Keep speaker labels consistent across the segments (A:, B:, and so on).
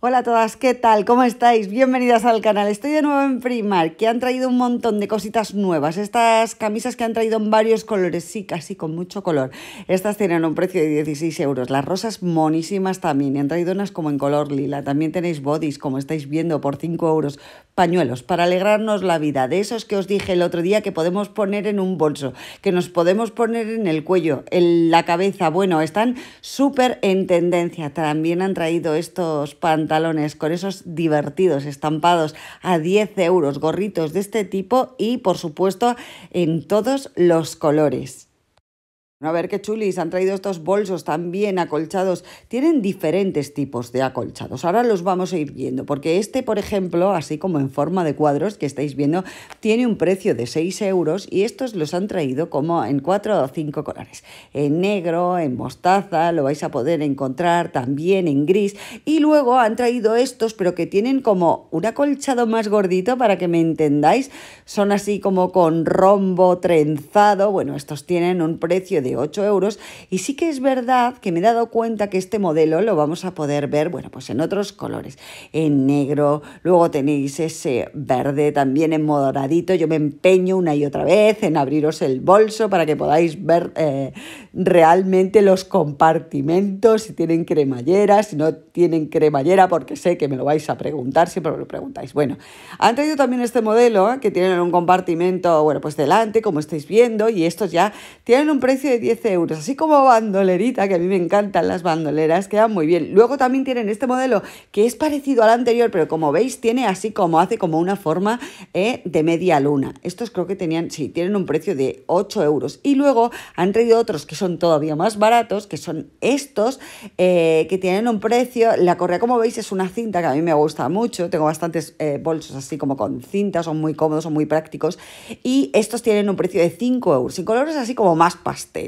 A: Hola a todas, ¿qué tal? ¿Cómo estáis? Bienvenidas al canal. Estoy de nuevo en Primark, que han traído un montón de cositas nuevas. Estas camisas que han traído en varios colores, sí, casi con mucho color. Estas tienen un precio de 16 euros. Las rosas monísimas también. Y han traído unas como en color lila. También tenéis bodies, como estáis viendo, por 5 euros. Pañuelos, para alegrarnos la vida. De esos que os dije el otro día que podemos poner en un bolso, que nos podemos poner en el cuello, en la cabeza. Bueno, están súper en tendencia. También han traído estos pantalones con esos divertidos estampados a 10 euros, gorritos de este tipo y por supuesto en todos los colores. A ver qué chulis, han traído estos bolsos también acolchados. Tienen diferentes tipos de acolchados. Ahora los vamos a ir viendo, porque este, por ejemplo, así como en forma de cuadros que estáis viendo, tiene un precio de 6 euros y estos los han traído como en 4 o 5 colores. En negro, en mostaza, lo vais a poder encontrar también en gris. Y luego han traído estos, pero que tienen como un acolchado más gordito, para que me entendáis. Son así como con rombo trenzado. Bueno, estos tienen un precio de 8 euros. Y sí que es verdad que me he dado cuenta que este modelo lo vamos a poder ver, bueno, pues en otros colores, en negro, luego tenéis ese verde también en moradito. Yo me empeño una y otra vez en abriros el bolso para que podáis ver eh, realmente los compartimentos, si tienen cremallera, si no tienen cremallera, porque sé que me lo vais a preguntar, siempre me lo preguntáis. Bueno, han traído también este modelo ¿eh? que tienen un compartimento, bueno, pues delante, como estáis viendo, y estos ya tienen un precio de 10 euros, así como bandolerita, que a mí me encantan las bandoleras, quedan muy bien. Luego también tienen este modelo que es parecido al anterior, pero como veis tiene así como hace como una forma eh, de media luna. Estos creo que tenían, sí, tienen un precio de 8 euros. Y luego han traído otros que son todavía más baratos, que son estos, eh, que tienen un precio, la correa como veis es una cinta que a mí me gusta mucho, tengo bastantes eh, bolsos así como con cinta, son muy cómodos, son muy prácticos. Y estos tienen un precio de 5 euros, 5 colores así como más pastel.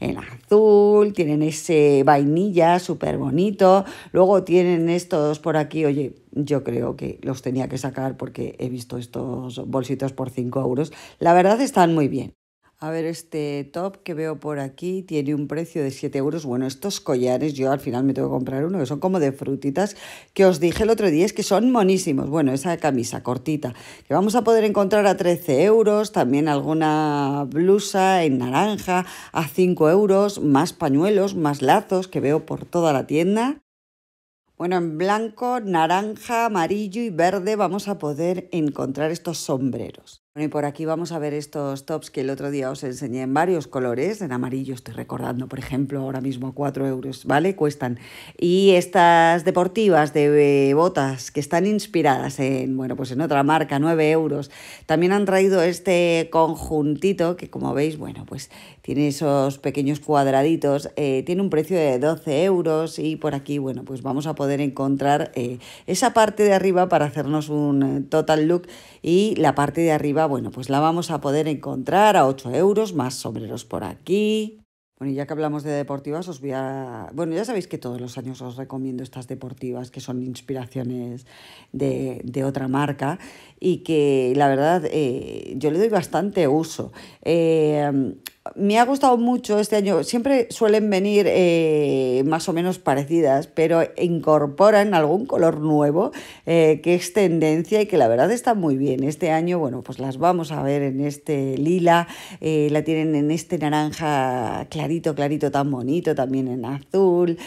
A: En azul, tienen ese vainilla súper bonito, luego tienen estos por aquí, oye, yo creo que los tenía que sacar porque he visto estos bolsitos por 5 euros. La verdad están muy bien. A ver, este top que veo por aquí tiene un precio de 7 euros. Bueno, estos collares, yo al final me tengo que comprar uno, que son como de frutitas, que os dije el otro día, es que son monísimos. Bueno, esa camisa cortita, que vamos a poder encontrar a 13 euros, también alguna blusa en naranja a 5 euros, más pañuelos, más lazos que veo por toda la tienda. Bueno, en blanco, naranja, amarillo y verde vamos a poder encontrar estos sombreros y por aquí vamos a ver estos tops que el otro día os enseñé en varios colores. En amarillo estoy recordando, por ejemplo, ahora mismo 4 euros, ¿vale? Cuestan. Y estas deportivas de eh, botas que están inspiradas en, bueno, pues en otra marca, 9 euros. También han traído este conjuntito que, como veis, bueno, pues tiene esos pequeños cuadraditos. Eh, tiene un precio de 12 euros y por aquí, bueno, pues vamos a poder encontrar eh, esa parte de arriba para hacernos un total look y la parte de arriba bueno, pues la vamos a poder encontrar a 8 euros, más sombreros por aquí. Bueno, ya que hablamos de deportivas, os voy a... Bueno, ya sabéis que todos los años os recomiendo estas deportivas que son inspiraciones de, otra marca y que la verdad eh, yo le doy bastante uso. Eh, me ha gustado mucho este año. Siempre suelen venir eh, más o menos parecidas, pero incorporan algún color nuevo eh, que es tendencia y que la verdad está muy bien. Este año, bueno, pues las vamos a ver en este lila, eh, la tienen en este naranja clarito, clarito, tan bonito, también en azul.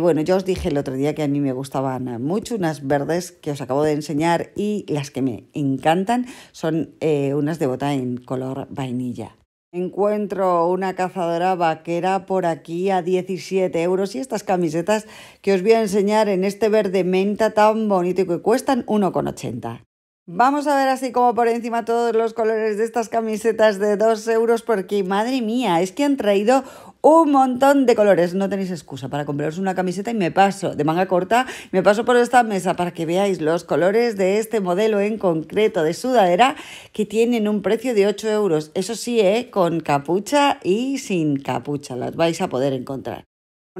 A: bueno, yo os dije el otro día que a mí me gustaban mucho unas verdes que os acabo de enseñar y las que me encantan son unas de bota en color vainilla. Encuentro una cazadora vaquera por aquí a 17 euros y estas camisetas que os voy a enseñar en este verde menta tan bonito y que cuestan 1,80. Vamos a ver así como por encima todos los colores de estas camisetas de 2 euros porque madre mía, es que han traído un montón de colores. No tenéis excusa para compraros una camiseta y me paso de manga corta, me paso por esta mesa para que veáis los colores de este modelo en concreto de sudadera que tienen un precio de 8 euros. Eso sí, ¿eh? con capucha y sin capucha las vais a poder encontrar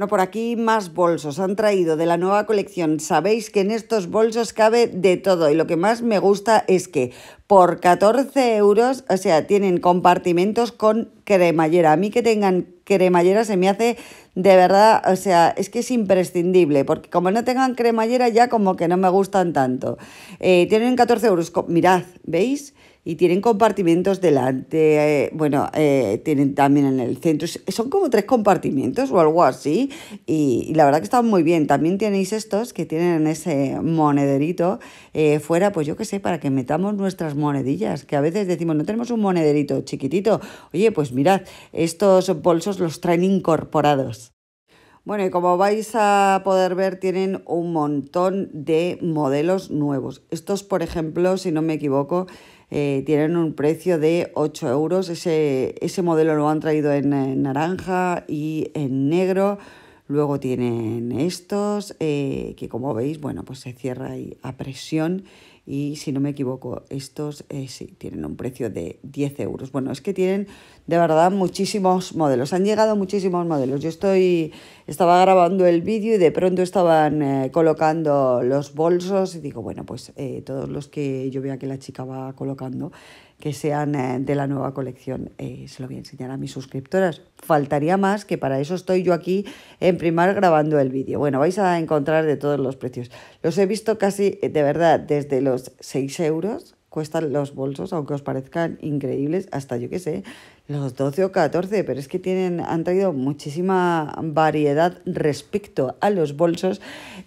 A: por aquí más bolsos han traído de la nueva colección. Sabéis que en estos bolsos cabe de todo y lo que más me gusta es que por 14 euros, o sea, tienen compartimentos con cremallera. A mí que tengan cremallera se me hace de verdad, o sea, es que es imprescindible, porque como no tengan cremallera ya como que no me gustan tanto. Eh, tienen 14 euros, mirad, ¿veis? y tienen compartimentos delante, eh, bueno, eh, tienen también en el centro, son como tres compartimentos o algo así, y, la verdad que están muy bien. También tenéis estos que tienen ese monederito fuera, pues yo qué sé, para que metamos nuestras monedillas, que a veces decimos, no tenemos un monederito chiquitito. Oye, pues mirad, estos bolsos los traen incorporados. Bueno, y como vais a poder ver, tienen un montón de modelos nuevos. Estos, por ejemplo, si no me equivoco, eh, tienen un precio de 8 euros. Ese, modelo lo han traído en, naranja y en negro. Luego tienen estos, eh, que como veis, bueno, pues se cierra ahí a presión y si no me equivoco, estos eh, sí tienen un precio de 10 euros. Bueno, es que tienen de verdad muchísimos modelos, han llegado muchísimos modelos. Yo estoy estaba grabando el vídeo y de pronto estaban eh, colocando los bolsos y digo, bueno, pues eh, todos los que yo vea que la chica va colocando, que sean eh, de la nueva colección, se lo voy a enseñar a mis suscriptoras. Faltaría más que para eso estoy yo aquí en primar grabando el vídeo. Bueno, vais a encontrar de todos los precios. Los he visto casi, de verdad, desde los 6 euros cuestan los bolsos, aunque os parezcan increíbles, hasta yo qué sé, los 12 o 14, pero es que tienen, han traído muchísima variedad respecto a los bolsos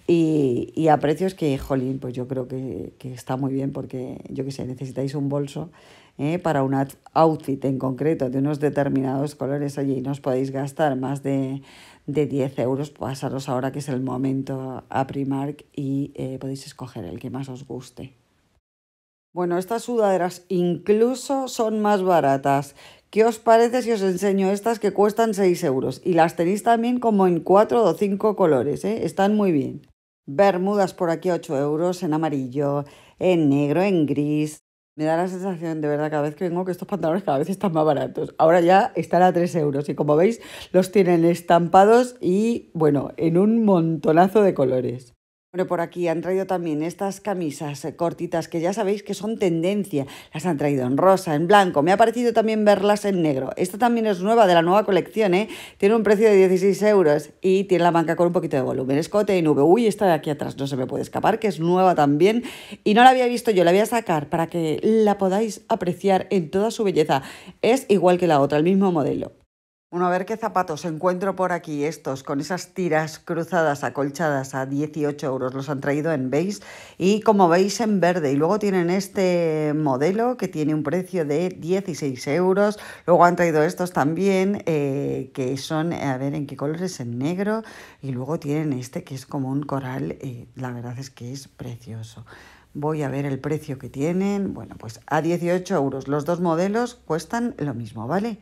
A: y, a precios que, jolín, pues yo creo que, está muy bien porque, yo qué sé, necesitáis un bolso ¿eh? para un outfit en concreto de unos determinados colores, allí y no os podéis gastar más de, de 10 euros, pasaros ahora que es el momento a Primark y eh, podéis escoger el que más os guste. Bueno, estas sudaderas incluso son más baratas. ¿Qué os parece si os enseño estas que cuestan 6 euros? Y las tenéis también como en 4 o 5 colores, ¿eh? están muy bien. Bermudas por aquí 8 euros, en amarillo, en negro, en gris. Me da la sensación de verdad cada vez que vengo que estos pantalones cada vez están más baratos. Ahora ya están a 3 euros y como veis los tienen estampados y bueno, en un montonazo de colores. Bueno, por aquí han traído también estas camisas eh, cortitas que ya sabéis que son tendencia. Las han traído en rosa, en blanco. Me ha parecido también verlas en negro. Esta también es nueva de la nueva colección, ¿eh? Tiene un precio de 16 euros y tiene la manga con un poquito de volumen. Escote en V. Uy, esta de aquí atrás no se me puede escapar, que es nueva también. Y no la había visto yo, la voy a sacar para que la podáis apreciar en toda su belleza. Es igual que la otra, el mismo modelo. Bueno, a ver qué zapatos encuentro por aquí, estos, con esas tiras cruzadas, acolchadas a 18 euros, los han traído en beige y como veis en verde. Y luego tienen este modelo que tiene un precio de 16 euros. Luego han traído estos también, eh, que son, a ver en qué colores, en negro. Y luego tienen este que es como un coral, eh, la verdad es que es precioso. Voy a ver el precio que tienen. Bueno, pues a 18 euros. Los dos modelos cuestan lo mismo, ¿vale?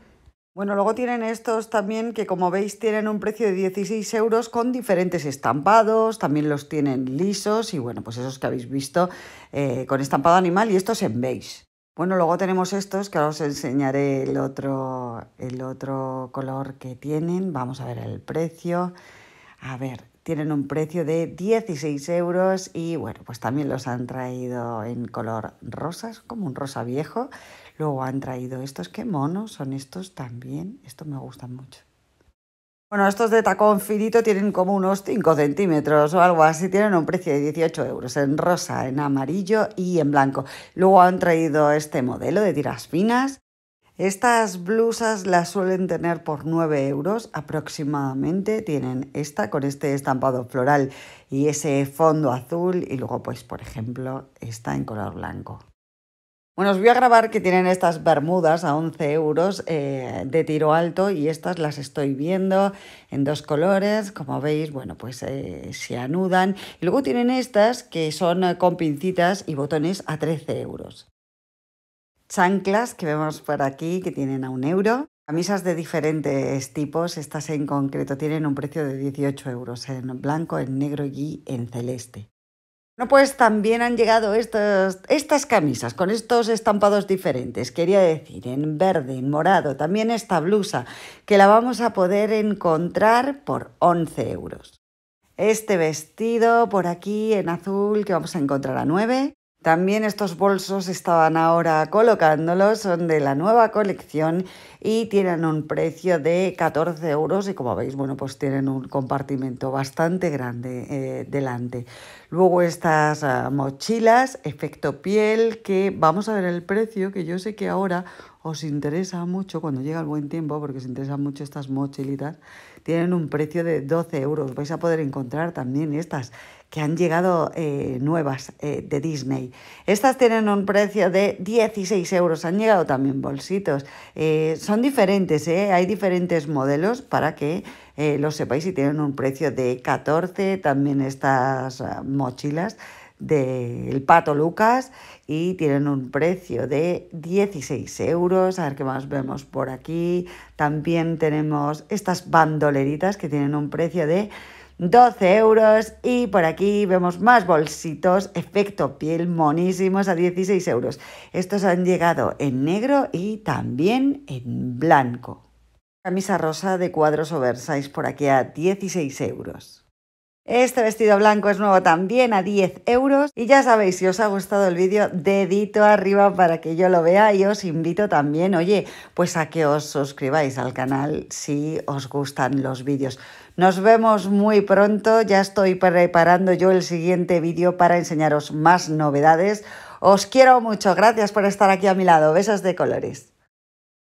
A: Bueno, luego tienen estos también que como veis tienen un precio de 16 euros con diferentes estampados, también los tienen lisos y bueno, pues esos que habéis visto eh, con estampado animal y estos en beige. Bueno, luego tenemos estos que ahora os enseñaré el otro, el otro color que tienen. Vamos a ver el precio. A ver, tienen un precio de 16 euros y bueno, pues también los han traído en color rosas, como un rosa viejo. Luego han traído estos, qué monos son estos también. Estos me gustan mucho. Bueno, estos de tacón finito tienen como unos 5 centímetros o algo así. Tienen un precio de 18 euros en rosa, en amarillo y en blanco. Luego han traído este modelo de tiras finas estas blusas las suelen tener por 9 euros aproximadamente. Tienen esta con este estampado floral y ese fondo azul y luego pues por ejemplo esta en color blanco. Bueno, os voy a grabar que tienen estas bermudas a 11 euros eh, de tiro alto y estas las estoy viendo en dos colores, como veis, bueno, pues eh, se anudan. Y luego tienen estas que son con pincitas y botones a 13 euros chanclas que vemos por aquí que tienen a un euro. Camisas de diferentes tipos, estas en concreto tienen un precio de 18 euros en blanco, en negro y en celeste. No, pues también han llegado estas camisas con estos estampados diferentes, quería decir, en verde, en morado, también esta blusa, que la vamos a poder encontrar por 11 euros. Este vestido por aquí en azul que vamos a encontrar a 9, también estos bolsos estaban ahora colocándolos, son de la nueva colección y tienen un precio de 14 euros y como veis, bueno, pues tienen un compartimento bastante grande eh, delante. Luego estas ah, mochilas, efecto piel, que vamos a ver el precio, que yo sé que ahora os interesa mucho, cuando llega el buen tiempo, porque os interesan mucho estas mochilitas, tienen un precio de 12 euros. Vais a poder encontrar también estas que han llegado eh, nuevas eh, de Disney. Estas tienen un precio de 16 euros, han llegado también bolsitos. Eh, son diferentes, hay diferentes modelos para que lo sepáis y tienen un precio de 14, también estas ah, mochilas del Pato Lucas y tienen un precio de 16 euros. A ver qué más vemos por aquí. También tenemos estas bandoleritas que tienen un precio de 12 euros y por aquí vemos más bolsitos efecto piel monísimos a 16 euros. Estos han llegado en negro y también en blanco. Camisa rosa de cuadros oversize por aquí a 16 euros. Este vestido blanco es nuevo también a 10 euros y ya sabéis si os ha gustado el vídeo dedito arriba para que yo lo vea y os invito también oye pues a que os suscribáis al canal si os gustan los vídeos nos vemos muy pronto, ya estoy preparando yo el siguiente vídeo para enseñaros más novedades. Os quiero mucho, gracias por estar aquí a mi lado. Besos de colores.